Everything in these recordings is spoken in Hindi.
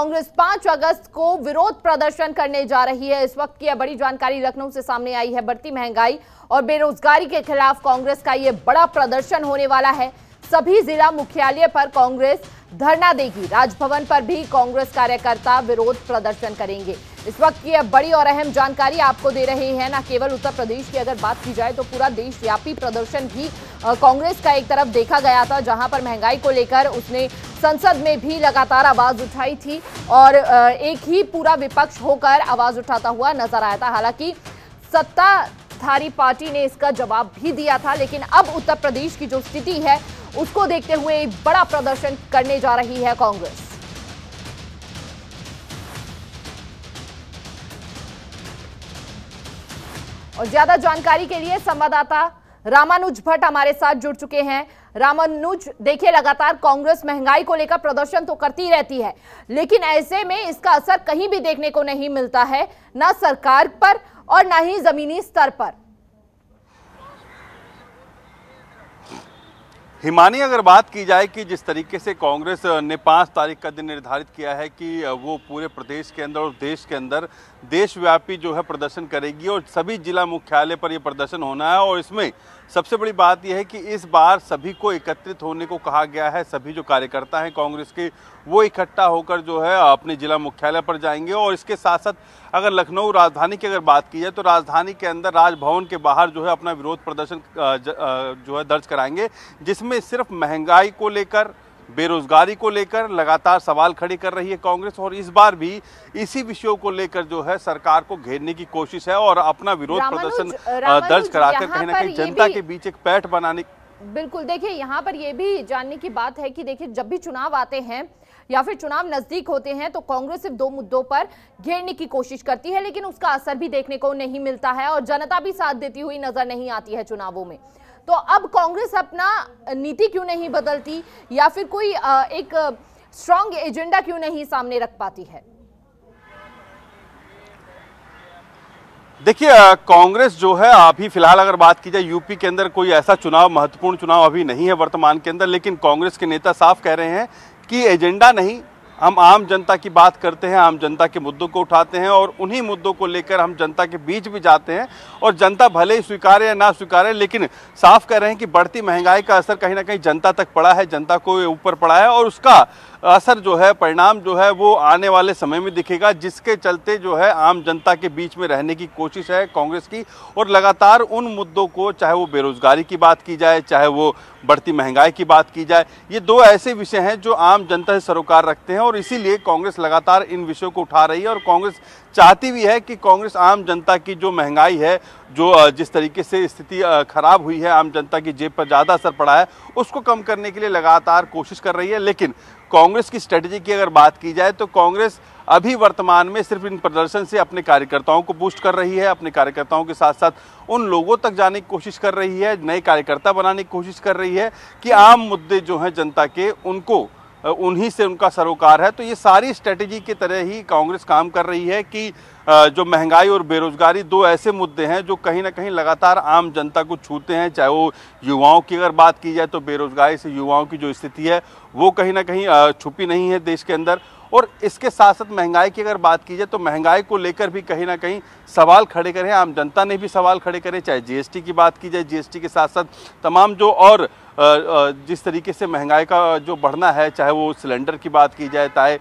कांग्रेस पांच अगस्त को विरोध प्रदर्शन करने जा रही है इस वक्त की बड़ी जानकारी लखनऊ से सामने आई है बढ़ती महंगाई और बेरोजगारी के खिलाफ कांग्रेस का यह बड़ा प्रदर्शन होने वाला है सभी जिला मुख्यालय पर कांग्रेस धरना देगी राजभवन पर भी कांग्रेस कार्यकर्ता विरोध प्रदर्शन करेंगे इस वक्त की बड़ी और अहम जानकारी आपको दे रहे हैं न केवल उत्तर प्रदेश की अगर बात की जाए तो पूरा देशव्यापी प्रदर्शन भी कांग्रेस का एक तरफ देखा गया था जहां पर महंगाई को लेकर उसने संसद में भी लगातार आवाज उठाई थी और एक ही पूरा विपक्ष होकर आवाज उठाता हुआ नजर आया था हालांकि सत्ताधारी पार्टी ने इसका जवाब भी दिया था लेकिन अब उत्तर प्रदेश की जो स्थिति है उसको देखते हुए बड़ा प्रदर्शन करने जा रही है कांग्रेस और ज्यादा जानकारी के लिए संवाददाता रामानुज भट्ट हमारे साथ जुड़ चुके हैं रामानुज देखिए लगातार कांग्रेस महंगाई को लेकर प्रदर्शन तो करती रहती है लेकिन ऐसे में इसका असर कहीं भी देखने को नहीं मिलता है ना सरकार पर और ना ही जमीनी स्तर पर हिमानी अगर बात की जाए कि जिस तरीके से कांग्रेस ने पाँच तारीख का दिन निर्धारित किया है कि वो पूरे प्रदेश के अंदर और देश के अंदर देशव्यापी जो है प्रदर्शन करेगी और सभी जिला मुख्यालय पर ये प्रदर्शन होना है और इसमें सबसे बड़ी बात यह है कि इस बार सभी को एकत्रित होने को कहा गया है सभी जो कार्यकर्ता हैं कांग्रेस के वो इकट्ठा होकर जो है अपने जिला मुख्यालय पर जाएंगे और इसके साथ साथ अगर लखनऊ राजधानी की अगर बात की जाए तो राजधानी के अंदर राजभवन के बाहर जो है अपना विरोध प्रदर्शन जो है दर्ज कराएंगे जिसमें सिर्फ महंगाई को लेकर बेरोजगारी को लेकर लगातार सवाल खड़े कर रही है कांग्रेस और इस बार भी इसी विषयों को लेकर जो है सरकार को घेरने की कोशिश है और अपना विरोध प्रदर्शन दर्ज कराकर कहीं ना कहीं जनता के बीच एक पैठ बनाने बिल्कुल देखिए यहाँ पर यह भी जानने की बात है कि देखिए जब भी चुनाव आते हैं या फिर चुनाव नजदीक होते हैं तो कांग्रेस सिर्फ दो मुद्दों पर घेरने की कोशिश करती है लेकिन उसका असर भी देखने को नहीं मिलता है और जनता भी साथ देती हुई नजर नहीं आती है चुनावों में तो अब कांग्रेस अपना नीति क्यों नहीं बदलती या फिर कोई एक स्ट्रांग एजेंडा क्यों नहीं सामने रख पाती है देखिए कांग्रेस जो है अभी फिलहाल अगर बात की जाए यूपी के अंदर कोई ऐसा चुनाव महत्वपूर्ण चुनाव अभी नहीं है वर्तमान के अंदर लेकिन कांग्रेस के नेता साफ कह रहे हैं कि एजेंडा नहीं हम आम जनता की बात करते हैं आम जनता के मुद्दों को उठाते हैं और उन्हीं मुद्दों को लेकर हम जनता के बीच भी जाते हैं और जनता भले ही स्वीकारे या ना स्वीकारे लेकिन साफ कह रहे हैं कि बढ़ती महंगाई का असर कहीं ना कहीं जनता तक पड़ा है जनता को ऊपर पड़ा है और उसका असर जो है परिणाम जो है वो आने वाले समय में दिखेगा जिसके चलते जो है आम जनता के बीच में रहने की कोशिश है कांग्रेस की और लगातार उन मुद्दों को चाहे वो बेरोजगारी की बात की जाए चाहे वो बढ़ती महंगाई की बात की जाए ये दो ऐसे विषय हैं जो आम जनता से सरोकार रखते हैं और इसीलिए कांग्रेस लगातार इन विषयों को उठा रही है और कांग्रेस चाहती भी है कि कांग्रेस आम जनता की जो महंगाई है जो जिस तरीके से स्थिति खराब हुई है आम जनता की जेब पर ज़्यादा असर पड़ा है उसको कम करने के लिए लगातार कोशिश कर रही है लेकिन कांग्रेस की स्ट्रेटजी की अगर बात की जाए तो कांग्रेस अभी वर्तमान में सिर्फ इन प्रदर्शन से अपने कार्यकर्ताओं को बूस्ट कर रही है अपने कार्यकर्ताओं के साथ साथ उन लोगों तक जाने की कोशिश कर रही है नए कार्यकर्ता बनाने की कोशिश कर रही है कि आम मुद्दे जो हैं जनता के उनको उन्हीं से उनका सरोकार है तो ये सारी स्ट्रेटजी की तरह ही कांग्रेस काम कर रही है कि जो महंगाई और बेरोजगारी दो ऐसे मुद्दे हैं जो कहीं ना कहीं लगातार आम जनता को छूते हैं चाहे वो युवाओं की अगर बात की जाए तो बेरोजगारी से युवाओं की जो स्थिति है वो कहीं ना कहीं छुपी नहीं है देश के अंदर और इसके साथ साथ महंगाई की अगर बात की जाए तो महंगाई को लेकर भी कहीं ना कहीं सवाल खड़े करें आम जनता ने भी सवाल खड़े करें चाहे जीएसटी की बात की जाए जीएसटी के साथ साथ तमाम जो और जिस तरीके से महंगाई का जो बढ़ना है चाहे वो सिलेंडर की बात की जाए चाहे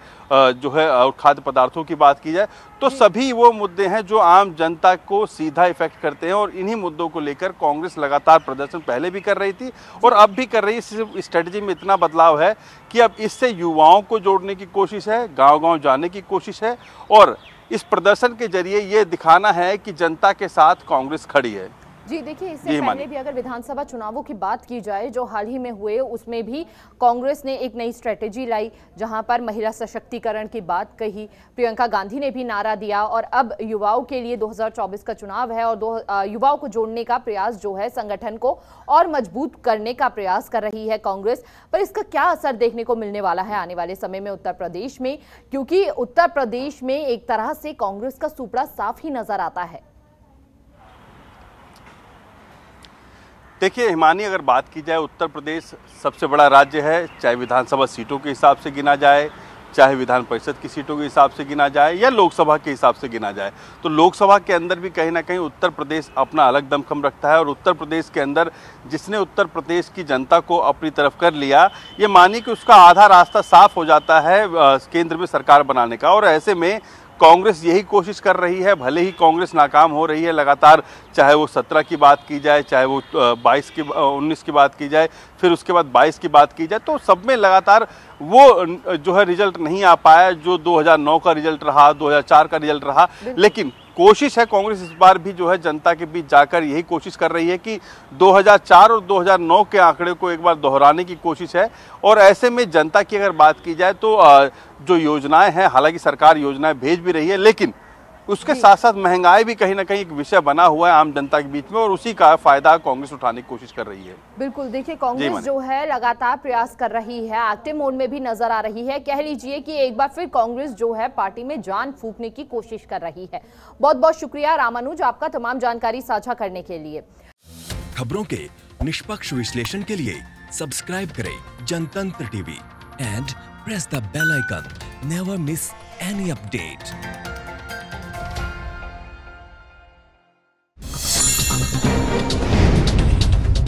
जो है खाद्य पदार्थों की बात की जाए तो सभी वो मुद्दे हैं जो आम जनता को सीधा इफेक्ट करते हैं और इन्हीं मुद्दों को लेकर कांग्रेस लगातार प्रदर्शन पहले भी कर रही थी और अब भी कर रही है सिर्फ स्ट्रेटजी में इतना बदलाव है कि अब इससे युवाओं को जोड़ने की कोशिश है गाँव गाँव जाने की कोशिश है और इस प्रदर्शन के जरिए ये दिखाना है कि जनता के साथ कांग्रेस खड़ी है जी देखिए इससे पहले भी अगर विधानसभा चुनावों की बात की जाए जो हाल ही में हुए उसमें भी कांग्रेस ने एक नई स्ट्रेटेजी लाई जहां पर महिला सशक्तिकरण की बात कही प्रियंका गांधी ने भी नारा दिया और अब युवाओं के लिए 2024 का चुनाव है और दो युवाओं को जोड़ने का प्रयास जो है संगठन को और मजबूत करने का प्रयास कर रही है कांग्रेस पर इसका क्या असर देखने को मिलने वाला है आने वाले समय में उत्तर प्रदेश में क्योंकि उत्तर प्रदेश में एक तरह से कांग्रेस का सुपड़ा साफ ही नजर आता है देखिए हिमानी अगर बात की जाए उत्तर प्रदेश सबसे बड़ा राज्य है चाहे विधानसभा सीटों के हिसाब से गिना जाए चाहे विधान परिषद की सीटों के हिसाब से गिना जाए या लोकसभा के हिसाब से गिना जाए तो लोकसभा के अंदर भी कहीं ना कहीं उत्तर प्रदेश अपना अलग दमखम रखता है और उत्तर प्रदेश के अंदर जिसने उत्तर प्रदेश की जनता को अपनी तरफ कर लिया ये मानिए कि उसका आधा रास्ता साफ हो जाता है केंद्र में सरकार बनाने का और ऐसे में कांग्रेस यही कोशिश कर रही है भले ही कांग्रेस नाकाम हो रही है लगातार चाहे वो सत्रह की बात की जाए चाहे वो बाईस की उन्नीस की बात की जाए फिर उसके बाद बाईस की बात की जाए तो सब में लगातार वो जो है रिजल्ट नहीं आ पाया जो 2009 का रिजल्ट रहा 2004 का रिजल्ट रहा लेकिन कोशिश है कांग्रेस इस बार भी जो है जनता के बीच जाकर यही कोशिश कर रही है कि 2004 और 2009 के आंकड़े को एक बार दोहराने की कोशिश है और ऐसे में जनता की अगर बात की जाए तो जो योजनाएं हैं हालांकि सरकार योजनाएं भेज भी रही है लेकिन उसके साथ साथ महंगाई भी कहीं ना कहीं एक विषय बना हुआ है आम जनता के बीच में और उसी का फायदा कांग्रेस उठाने की कोशिश कर रही है बिल्कुल देखिए कांग्रेस जो है लगातार प्रयास कर रही है एक्टिव मोड में भी नजर आ रही है कह लीजिए कि एक बार फिर कांग्रेस जो है पार्टी में जान फूकने की कोशिश कर रही है बहुत बहुत शुक्रिया रामानुज आपका तमाम जानकारी साझा करने के लिए खबरों के निष्पक्ष विश्लेषण के लिए सब्सक्राइब करें Jantantra TV and press the bell icon never miss any update